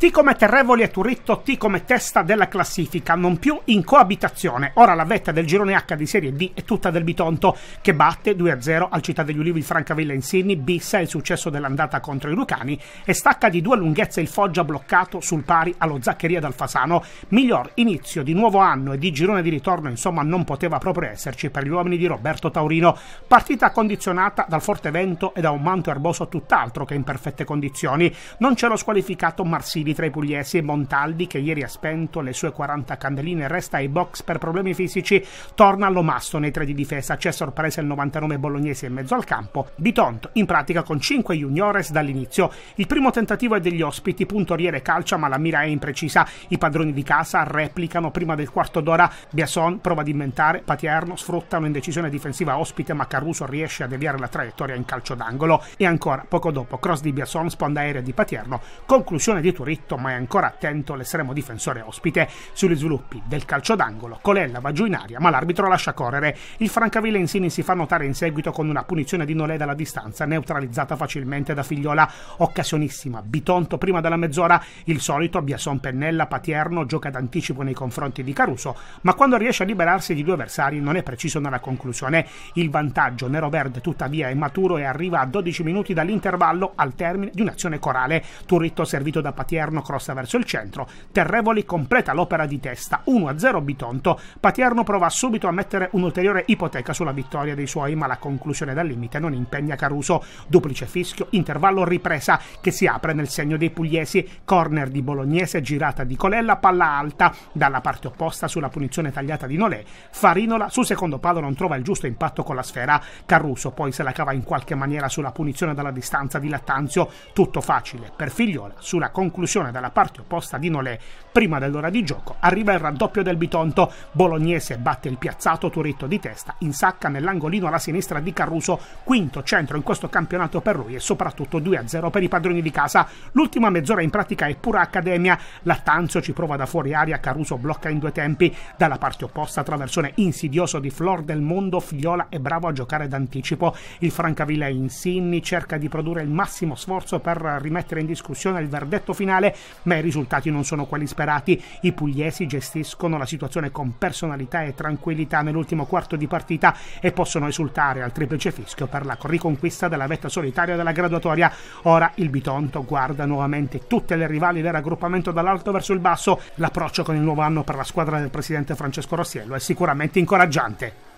T come Terrevoli e Turritto, T come testa della classifica, non più in coabitazione. Ora la vetta del girone H di Serie D è tutta del Bitonto, che batte 2-0 al Città degli Ulivi Francavilla in Sydney, bissa il successo dell'andata contro i Lucani e stacca di due lunghezze il Foggia bloccato sul pari allo Zaccheria d'Alfasano. Miglior inizio di nuovo anno e di girone di ritorno, insomma, non poteva proprio esserci per gli uomini di Roberto Taurino. Partita condizionata dal forte vento e da un manto erboso tutt'altro che in perfette condizioni. Non c'è lo squalificato Marsini di tra i pugliesi e Montaldi che ieri ha spento le sue 40 candeline, resta ai box per problemi fisici, torna all'Omasso nei tre di difesa, c'è sorpresa il 99 bolognese in mezzo al campo, Bitonto in pratica con 5 juniores dall'inizio. Il primo tentativo è degli ospiti, puntoriere calcia ma la mira è imprecisa, i padroni di casa replicano prima del quarto d'ora, Biason prova ad inventare, Patierno sfrutta un'indecisione difensiva ospite ma Caruso riesce a deviare la traiettoria in calcio d'angolo e ancora poco dopo cross di Biason, sponda aerea di Patierno, conclusione di Turì iscritto ma è ancora attento l'estremo difensore ospite. Sugli sviluppi del calcio d'angolo, Colella va giù in aria ma l'arbitro lascia correre. Il Francavilla Insini si fa notare in seguito con una punizione di Nolè dalla distanza, neutralizzata facilmente da Figliola. Occasionissima, Bitonto prima della mezz'ora, il solito Biason Pennella Patierno gioca d'anticipo nei confronti di Caruso, ma quando riesce a liberarsi di due avversari non è preciso nella conclusione. Il vantaggio nero-verde tuttavia è maturo e arriva a 12 minuti dall'intervallo al termine di un'azione corale. Turritto servito da Patierno Paterno crossa verso il centro, Terrevoli completa l'opera di testa, 1-0 Bitonto, Paterno prova subito a mettere un'ulteriore ipoteca sulla vittoria dei suoi, ma la conclusione dal limite non impegna Caruso, duplice fischio, intervallo ripresa che si apre nel segno dei pugliesi, corner di Bolognese girata di Colella, palla alta, dalla parte opposta sulla punizione tagliata di Nolè, Farinola sul secondo palo non trova il giusto impatto con la sfera, Caruso poi se la cava in qualche maniera sulla punizione dalla distanza di Lattanzio, tutto facile per Figliola sulla conclusione punizione dalla parte opposta di Nolè prima dell'ora di gioco, arriva il raddoppio del Bitonto. Bolognese batte il piazzato Turitto di testa, in sacca nell'angolino alla sinistra di Caruso, quinto centro in questo campionato per lui e soprattutto 2-0 per i padroni di casa. L'ultima mezz'ora in pratica è pura accademia. Lattanzio ci prova da fuori aria, Caruso blocca in due tempi. Dalla parte opposta traversone insidioso di Flor del Mondo, Figliola è bravo a giocare d'anticipo. Il Francavilla è Insinni cerca di produrre il massimo sforzo per rimettere in discussione il verdetto finale ma i risultati non sono quelli sperati. I pugliesi gestiscono la situazione con personalità e tranquillità nell'ultimo quarto di partita e possono esultare al triplice fischio per la riconquista della vetta solitaria della graduatoria. Ora il Bitonto guarda nuovamente tutte le rivali del raggruppamento dall'alto verso il basso. L'approccio con il nuovo anno per la squadra del presidente Francesco Rossiello è sicuramente incoraggiante.